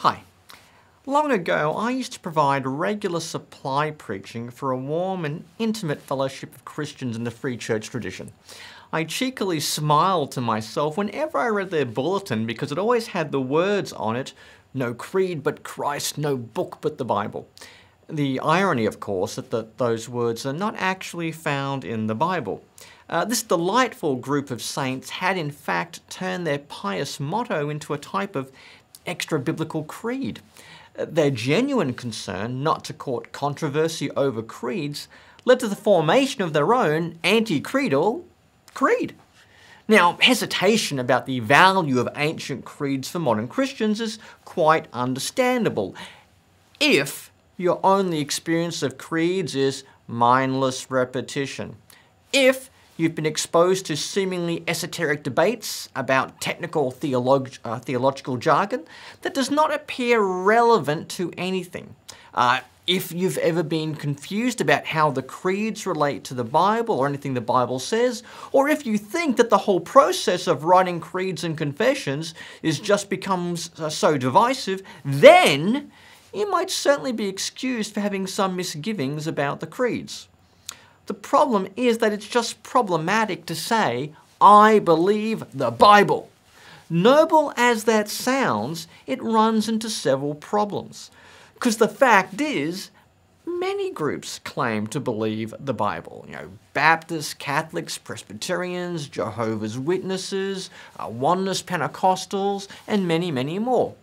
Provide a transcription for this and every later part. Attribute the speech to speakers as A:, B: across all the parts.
A: Hi. Long ago, I used to provide regular supply preaching for a warm and intimate fellowship of Christians in the free church tradition. I cheekily smiled to myself whenever I read their bulletin because it always had the words on it, no creed but Christ, no book but the Bible. The irony, of course, that the, those words are not actually found in the Bible. Uh, this delightful group of saints had in fact turned their pious motto into a type of extra biblical creed. Their genuine concern not to court controversy over creeds led to the formation of their own anti creedal creed. Now, hesitation about the value of ancient creeds for modern Christians is quite understandable if your only experience of creeds is mindless repetition. If You've been exposed to seemingly esoteric debates about technical theolog uh, theological jargon that does not appear relevant to anything. Uh, if you've ever been confused about how the creeds relate to the Bible or anything the Bible says, or if you think that the whole process of writing creeds and confessions is just becomes uh, so divisive, then you might certainly be excused for having some misgivings about the creeds. The problem is that it's just problematic to say, I believe the Bible. Noble as that sounds, it runs into several problems. Because the fact is, many groups claim to believe the Bible. You know, Baptists, Catholics, Presbyterians, Jehovah's Witnesses, uh, Oneness Pentecostals, and many, many more.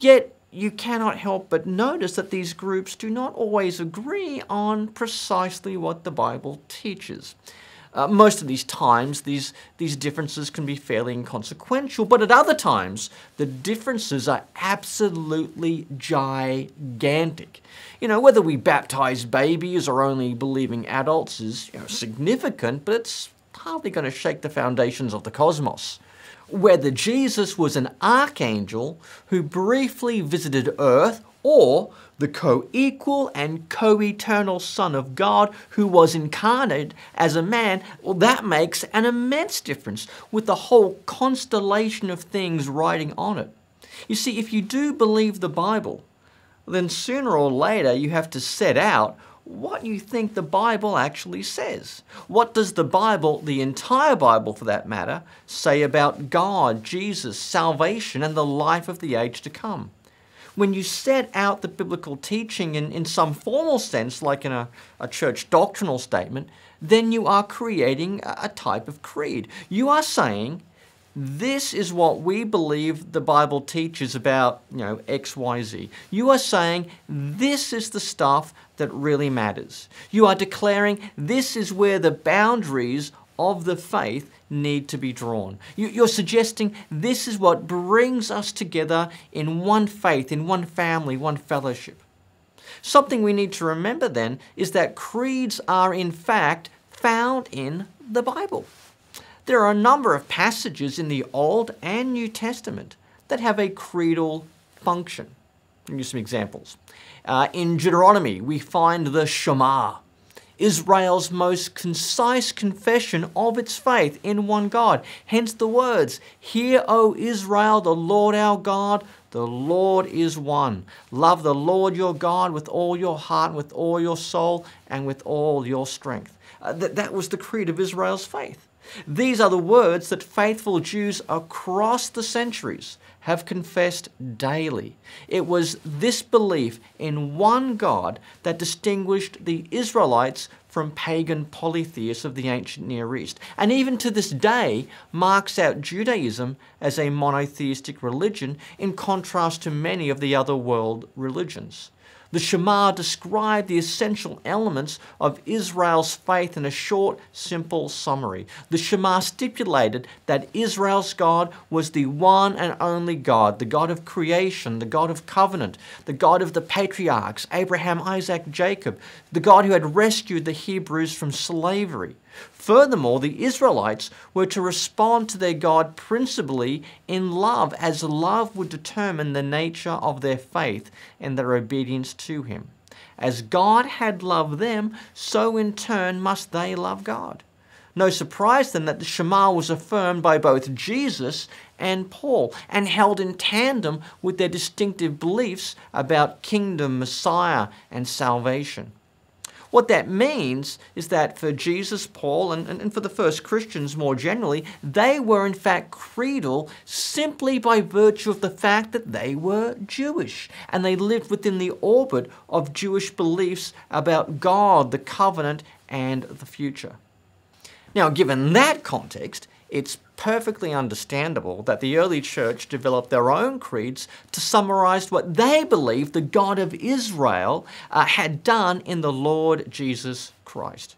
A: Yet, you cannot help but notice that these groups do not always agree on precisely what the Bible teaches. Uh, most of these times, these, these differences can be fairly inconsequential, but at other times, the differences are absolutely gigantic. You know, whether we baptize babies or only believing adults is you know, significant, but it's hardly going to shake the foundations of the cosmos whether Jesus was an archangel who briefly visited earth or the co equal and co eternal Son of God who was incarnate as a man, well, that makes an immense difference with the whole constellation of things riding on it. You see, if you do believe the Bible, then sooner or later you have to set out what you think the Bible actually says. What does the Bible, the entire Bible for that matter, say about God, Jesus, salvation, and the life of the age to come? When you set out the biblical teaching in, in some formal sense, like in a, a church doctrinal statement, then you are creating a, a type of creed. You are saying this is what we believe the Bible teaches about, you know, XYZ. You are saying this is the stuff that really matters. You are declaring this is where the boundaries of the faith need to be drawn. You, are suggesting this is what brings us together in one faith, in one family, one fellowship. Something we need to remember then is that creeds are in fact found in the Bible. There are a number of passages in the Old and New Testament that have a creedal function. Let me give some examples. Uh, in Deuteronomy, we find the Shema, Israel's most concise confession of its faith in one God. Hence the words, Hear, O Israel, the Lord our God, the Lord is one. Love the Lord your God with all your heart, with all your soul, and with all your strength. Uh, that was the creed of Israel's faith. These are the words that faithful Jews across the centuries have confessed daily. It was this belief in one God that distinguished the Israelites from pagan polytheists of the ancient Near East, and even to this day marks out Judaism as a monotheistic religion in contrast to many of the other world religions. The Shema described the essential elements of Israel's faith in a short, simple summary. The Shema stipulated that Israel's God was the one and only God, the God of creation, the God of covenant, the God of the patriarchs, Abraham, Isaac, Jacob, the God who had rescued the Hebrews from slavery. Furthermore, the Israelites were to respond to their God principally in love, as love would determine the nature of their faith and their obedience to Him. As God had loved them, so in turn must they love God. No surprise then that the Shema was affirmed by both Jesus and Paul and held in tandem with their distinctive beliefs about kingdom, Messiah, and salvation. What that means is that for Jesus, Paul, and, and, and for the first Christians more generally, they were in fact creedal simply by virtue of the fact that they were Jewish and they lived within the orbit of Jewish beliefs about God, the covenant, and the future. Now, given that context, it's perfectly understandable that the early church developed their own creeds to summarize what they believed the God of Israel uh, had done in the Lord Jesus Christ.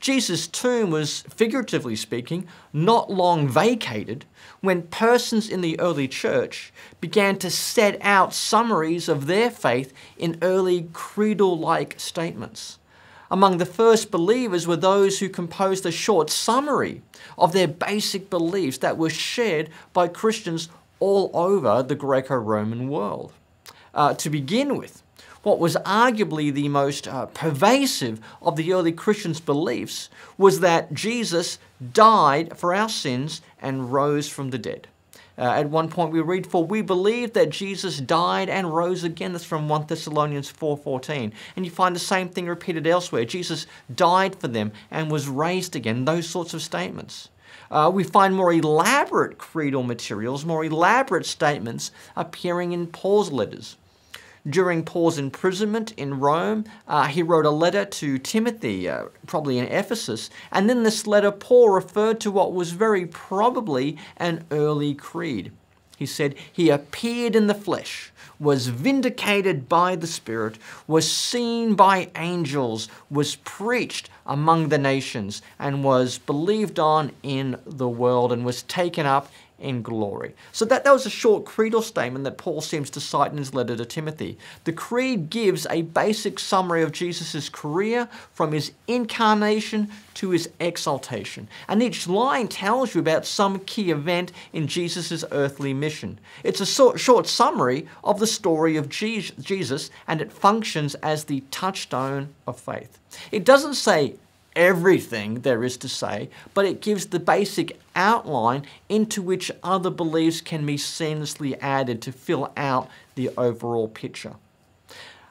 A: Jesus' tomb was, figuratively speaking, not long vacated when persons in the early church began to set out summaries of their faith in early creedal like statements. Among the first believers were those who composed a short summary of their basic beliefs that were shared by Christians all over the Greco Roman world. Uh, to begin with, what was arguably the most uh, pervasive of the early Christians' beliefs was that Jesus died for our sins and rose from the dead. Uh, at one point we read, for we believe that Jesus died and rose again. That's from 1 Thessalonians 4.14. And you find the same thing repeated elsewhere. Jesus died for them and was raised again. Those sorts of statements. Uh, we find more elaborate creedal materials, more elaborate statements appearing in Paul's letters. During Paul's imprisonment in Rome, uh, he wrote a letter to Timothy, uh, probably in Ephesus, and in this letter, Paul referred to what was very probably an early creed. He said, He appeared in the flesh, was vindicated by the Spirit, was seen by angels, was preached among the nations, and was believed on in the world, and was taken up in glory. So that, that was a short creedal statement that Paul seems to cite in his letter to Timothy. The creed gives a basic summary of Jesus' career from his incarnation to his exaltation. And each line tells you about some key event in Jesus' earthly mission. It's a short summary of the story of Jesus and it functions as the touchstone of faith. It doesn't say everything there is to say, but it gives the basic outline into which other beliefs can be seamlessly added to fill out the overall picture.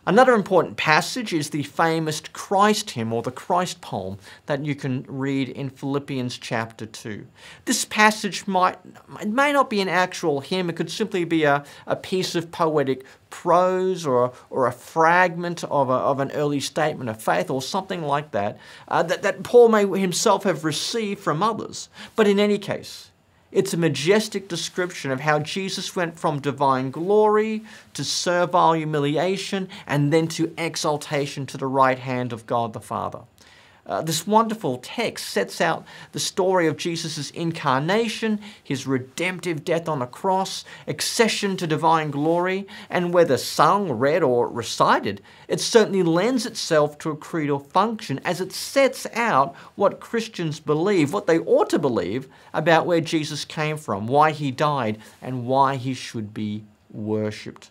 A: Another important passage is the famous Christ hymn or the Christ poem that you can read in Philippians chapter 2. This passage might, it may not be an actual hymn, it could simply be a, a piece of poetic prose or, or a fragment of, a, of an early statement of faith or something like that, uh, that, that Paul may himself have received from others. But in any case, it's a majestic description of how Jesus went from divine glory to servile humiliation and then to exaltation to the right hand of God the Father. Uh, this wonderful text sets out the story of Jesus' incarnation, his redemptive death on a cross, accession to divine glory, and whether sung, read, or recited, it certainly lends itself to a creedal function as it sets out what Christians believe, what they ought to believe about where Jesus came from, why he died, and why he should be worshipped.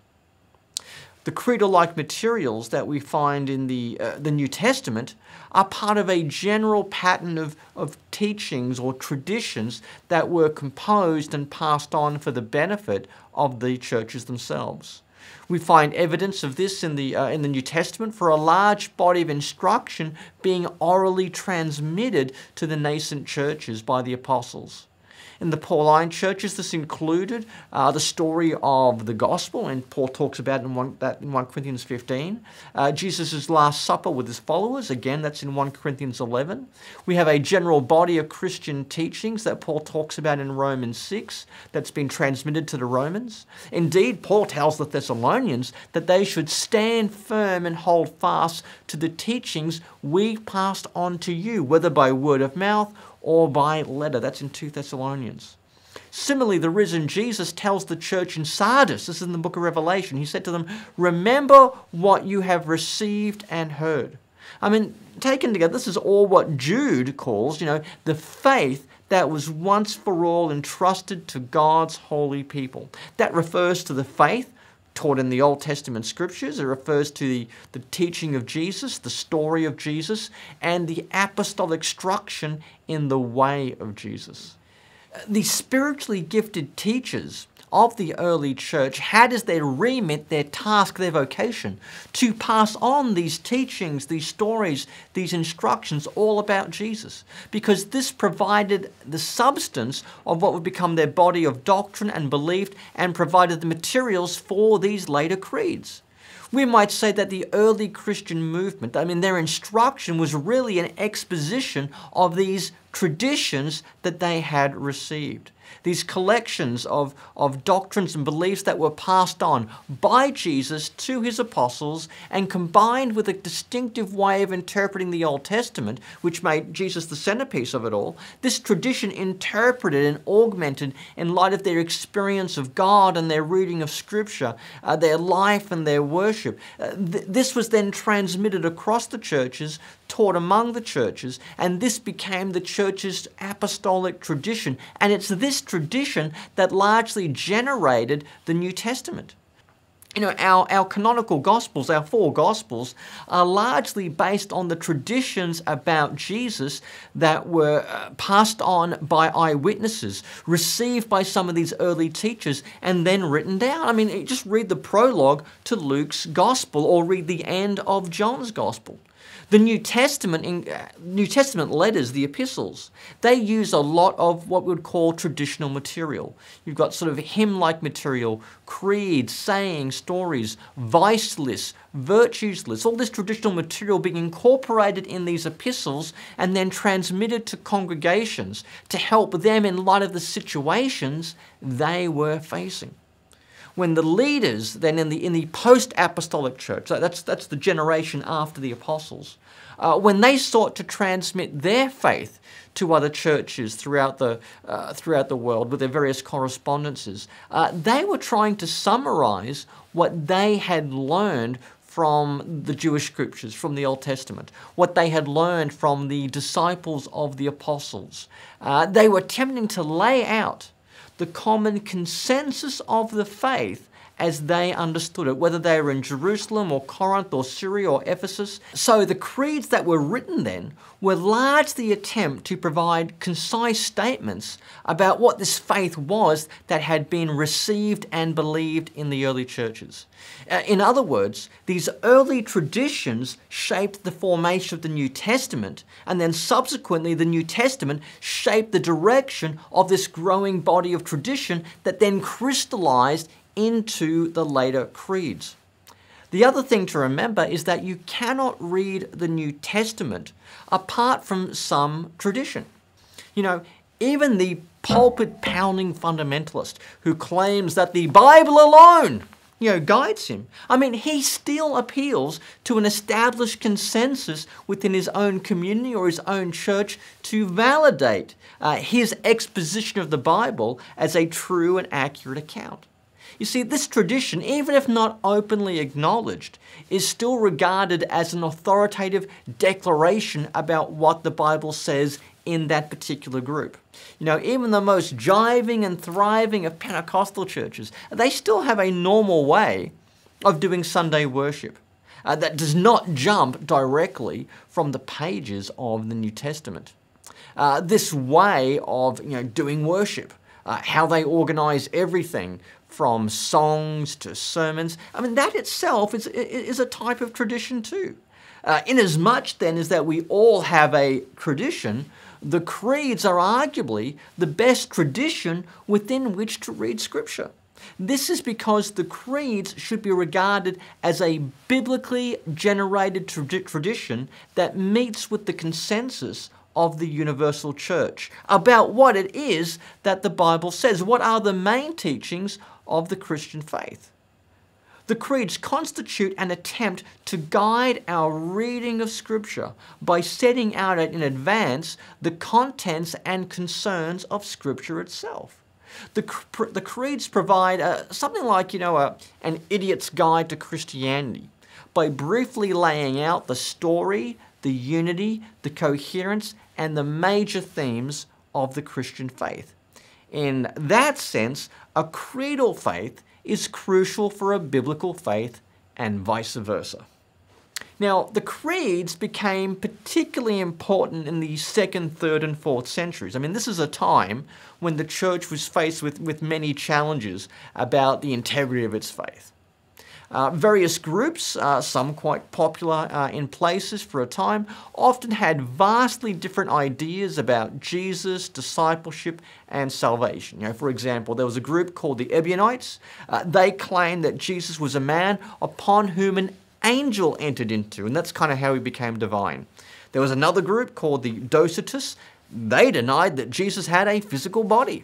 A: The cradle-like materials that we find in the, uh, the New Testament are part of a general pattern of, of teachings or traditions that were composed and passed on for the benefit of the churches themselves. We find evidence of this in the, uh, in the New Testament for a large body of instruction being orally transmitted to the nascent churches by the apostles. In the Pauline churches, this included uh, the story of the gospel, and Paul talks about in one, that in 1 Corinthians 15. Uh, Jesus' Last Supper with his followers, again, that's in 1 Corinthians 11. We have a general body of Christian teachings that Paul talks about in Romans 6 that's been transmitted to the Romans. Indeed, Paul tells the Thessalonians that they should stand firm and hold fast to the teachings we passed on to you, whether by word of mouth or by letter. That's in 2 Thessalonians. Similarly, the risen Jesus tells the church in Sardis, this is in the book of Revelation, he said to them, Remember what you have received and heard. I mean, taken together, this is all what Jude calls, you know, the faith that was once for all entrusted to God's holy people. That refers to the faith taught in the Old Testament scriptures. It refers to the, the teaching of Jesus, the story of Jesus, and the apostolic instruction in the way of Jesus. Uh, the spiritually gifted teachers of the early church had as their remit, their task, their vocation to pass on these teachings, these stories, these instructions all about Jesus. Because this provided the substance of what would become their body of doctrine and belief and provided the materials for these later creeds. We might say that the early Christian movement, I mean, their instruction was really an exposition of these traditions that they had received. These collections of, of doctrines and beliefs that were passed on by Jesus to his apostles and combined with a distinctive way of interpreting the Old Testament, which made Jesus the centerpiece of it all, this tradition interpreted and augmented in light of their experience of God and their reading of Scripture, uh, their life and their worship. Uh, th this was then transmitted across the churches taught among the churches, and this became the church's apostolic tradition. And it's this tradition that largely generated the New Testament. You know, our, our canonical gospels, our four gospels, are largely based on the traditions about Jesus that were uh, passed on by eyewitnesses, received by some of these early teachers, and then written down. I mean, just read the prologue to Luke's gospel or read the end of John's gospel. The New Testament, in, uh, New Testament letters, the epistles, they use a lot of what we would call traditional material. You've got sort of hymn-like material, creeds, sayings, stories, vice lists, virtues lists, all this traditional material being incorporated in these epistles and then transmitted to congregations to help them in light of the situations they were facing when the leaders then in the, in the post-apostolic church, so that's, that's the generation after the apostles, uh, when they sought to transmit their faith to other churches throughout the, uh, throughout the world with their various correspondences, uh, they were trying to summarize what they had learned from the Jewish scriptures, from the Old Testament, what they had learned from the disciples of the apostles. Uh, they were attempting to lay out the common consensus of the faith as they understood it, whether they were in Jerusalem or Corinth or Syria or Ephesus. So the creeds that were written then were largely attempt to provide concise statements about what this faith was that had been received and believed in the early churches. Uh, in other words, these early traditions shaped the formation of the New Testament, and then subsequently the New Testament shaped the direction of this growing body of tradition that then crystallized into the later creeds. The other thing to remember is that you cannot read the New Testament apart from some tradition. You know, even the pulpit pounding fundamentalist who claims that the Bible alone you know, guides him. I mean, he still appeals to an established consensus within his own community or his own church to validate uh, his exposition of the Bible as a true and accurate account. You see, this tradition, even if not openly acknowledged, is still regarded as an authoritative declaration about what the Bible says in that particular group. You know, even the most jiving and thriving of Pentecostal churches, they still have a normal way of doing Sunday worship. Uh, that does not jump directly from the pages of the New Testament. Uh, this way of you know, doing worship, uh, how they organize everything from songs to sermons. I mean, that itself is, is a type of tradition too. Uh, inasmuch then as that we all have a tradition, the creeds are arguably the best tradition within which to read Scripture. This is because the creeds should be regarded as a biblically generated tra tradition that meets with the consensus of the universal church about what it is that the Bible says. What are the main teachings of the Christian faith. The creeds constitute an attempt to guide our reading of Scripture by setting out in advance the contents and concerns of Scripture itself. The, the creeds provide a, uh, something like, you know, a, an idiot's guide to Christianity by briefly laying out the story, the unity, the coherence, and the major themes of the Christian faith. In that sense, a creedal faith is crucial for a biblical faith and vice versa. Now, the creeds became particularly important in the second, third, and fourth centuries. I mean, this is a time when the church was faced with, with many challenges about the integrity of its faith. Uh, various groups, uh, some quite popular uh, in places for a time, often had vastly different ideas about Jesus, discipleship, and salvation. You know, for example, there was a group called the Ebionites. Uh, they claimed that Jesus was a man upon whom an angel entered into, and that's kind of how he became divine. There was another group called the Docetists. They denied that Jesus had a physical body.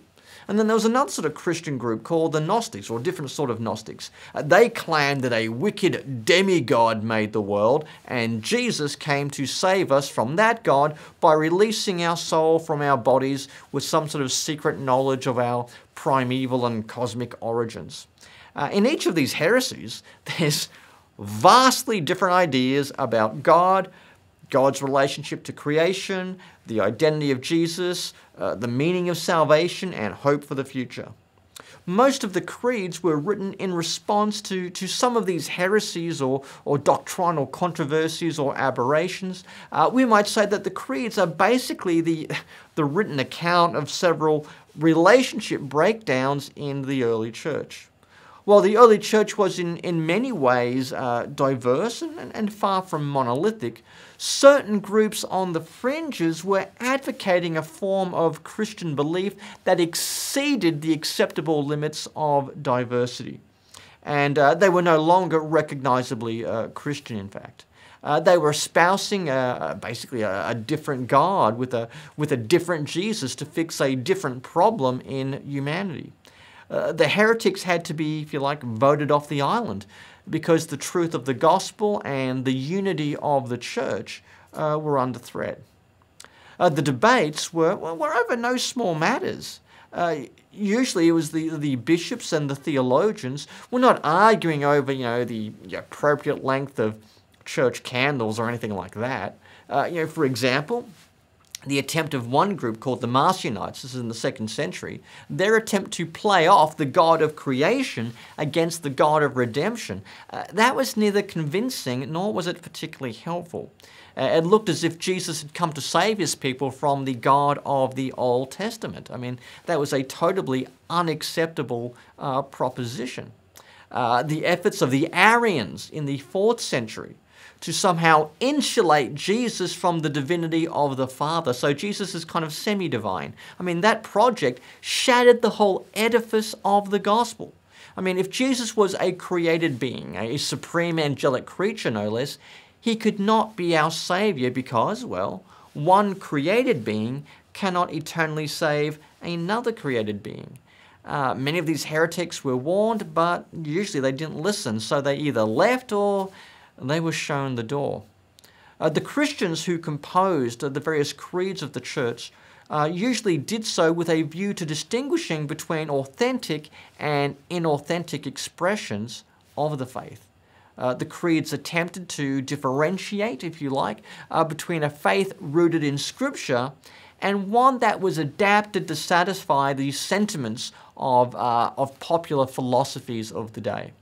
A: And then there was another sort of Christian group called the Gnostics, or a different sort of Gnostics. Uh, they claimed that a wicked demigod made the world, and Jesus came to save us from that God by releasing our soul from our bodies with some sort of secret knowledge of our primeval and cosmic origins. Uh, in each of these heresies, there's vastly different ideas about God, God's relationship to creation, the identity of Jesus, uh, the meaning of salvation, and hope for the future. Most of the creeds were written in response to, to some of these heresies or, or doctrinal controversies or aberrations. Uh, we might say that the creeds are basically the, the written account of several relationship breakdowns in the early church. While the early church was in, in many ways uh, diverse and, and far from monolithic, certain groups on the fringes were advocating a form of Christian belief that exceeded the acceptable limits of diversity. And uh, they were no longer recognizably uh, Christian, in fact. Uh, they were espousing uh, uh, basically a, a, different God with a, with a different Jesus to fix a different problem in humanity. Uh, the heretics had to be, if you like, voted off the island because the truth of the gospel and the unity of the church uh, were under threat. Uh, the debates were, were over no small matters. Uh, usually it was the, the bishops and the theologians were not arguing over, you know, the appropriate length of church candles or anything like that. Uh, you know, for example, the attempt of one group called the Marcionites, this is in the second century, their attempt to play off the God of creation against the God of redemption. Uh, that was neither convincing nor was it particularly helpful. Uh, it looked as if Jesus had come to save his people from the God of the Old Testament. I mean, that was a totally unacceptable uh, proposition. Uh, the efforts of the Arians in the fourth century to somehow insulate Jesus from the divinity of the Father. So Jesus is kind of semi divine. I mean, that project shattered the whole edifice of the gospel. I mean, if Jesus was a created being, a supreme angelic creature, no less, he could not be our Savior because, well, one created being cannot eternally save another created being. Uh, many of these heretics were warned, but usually they didn't listen, so they either left or they were shown the door. Uh, the Christians who composed the various creeds of the church uh, usually did so with a view to distinguishing between authentic and inauthentic expressions of the faith. Uh, the creeds attempted to differentiate, if you like, uh, between a faith rooted in Scripture and one that was adapted to satisfy the sentiments of, uh, of popular philosophies of the day.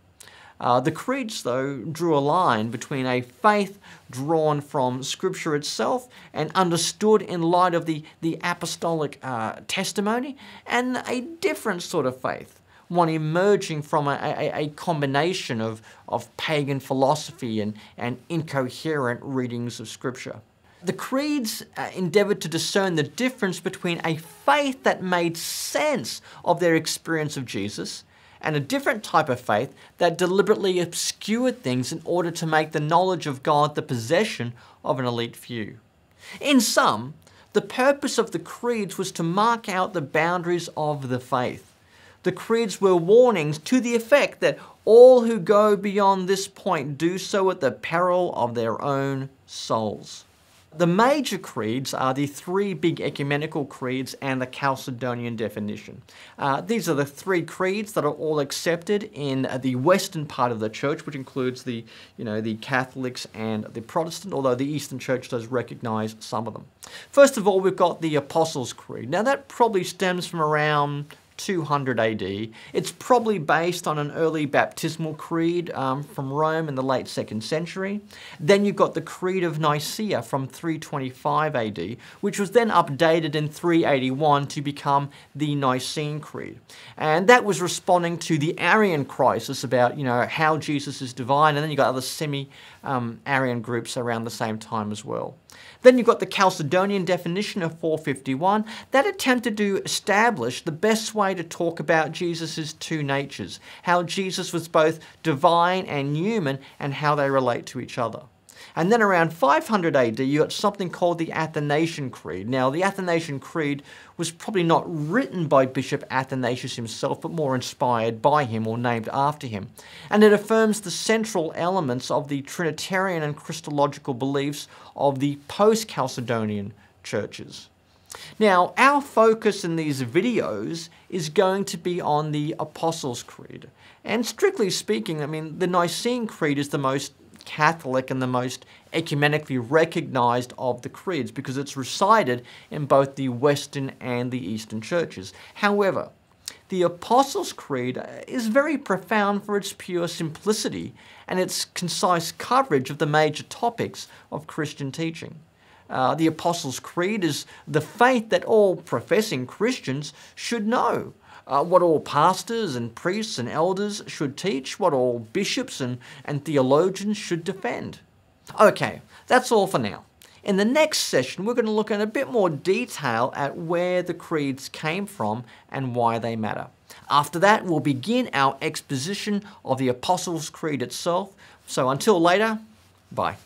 A: Uh, the Creeds, though, drew a line between a faith drawn from Scripture itself and understood in light of the, the apostolic uh, testimony, and a different sort of faith, one emerging from a, a, a combination of, of pagan philosophy and, and incoherent readings of Scripture. The creeds uh, endeavored to discern the difference between a faith that made sense of their experience of Jesus and a different type of faith that deliberately obscured things in order to make the knowledge of God the possession of an elite few. In sum, the purpose of the creeds was to mark out the boundaries of the faith. The creeds were warnings to the effect that all who go beyond this point do so at the peril of their own souls. The major creeds are the three big ecumenical creeds and the Chalcedonian definition. Uh, these are the three creeds that are all accepted in the western part of the church, which includes the, you know, the Catholics and the Protestant, although the Eastern Church does recognize some of them. First of all, we've got the Apostles' Creed. Now that probably stems from around 200 AD. It's probably based on an early baptismal creed um, from Rome in the late 2nd century. Then you've got the Creed of Nicaea from 325 AD, which was then updated in 381 to become the Nicene Creed. And that was responding to the Arian crisis about, you know, how Jesus is divine, and then you've got other semi um, Aryan groups around the same time as well. Then you've got the Chalcedonian definition of 451 that attempted to establish the best way to talk about Jesus' two natures, how Jesus was both divine and human, and how they relate to each other. And then around 500 AD, you got something called the Athanasian Creed. Now, the Athanasian Creed was probably not written by Bishop Athanasius himself, but more inspired by him or named after him. And it affirms the central elements of the Trinitarian and Christological beliefs of the post-Chalcedonian churches. Now, our focus in these videos is going to be on the Apostles' Creed. And strictly speaking, I mean, the Nicene Creed is the most Catholic and the most ecumenically recognized of the creeds because it's recited in both the Western and the Eastern churches. However, the Apostles' Creed is very profound for its pure simplicity and its concise coverage of the major topics of Christian teaching. Uh, the Apostles' Creed is the faith that all professing Christians should know uh, what all pastors and priests and elders should teach, what all bishops and, and theologians should defend. Okay, that's all for now. In the next session, we're going to look in a bit more detail at where the creeds came from and why they matter. After that, we'll begin our exposition of the Apostles' Creed itself. So until later, bye.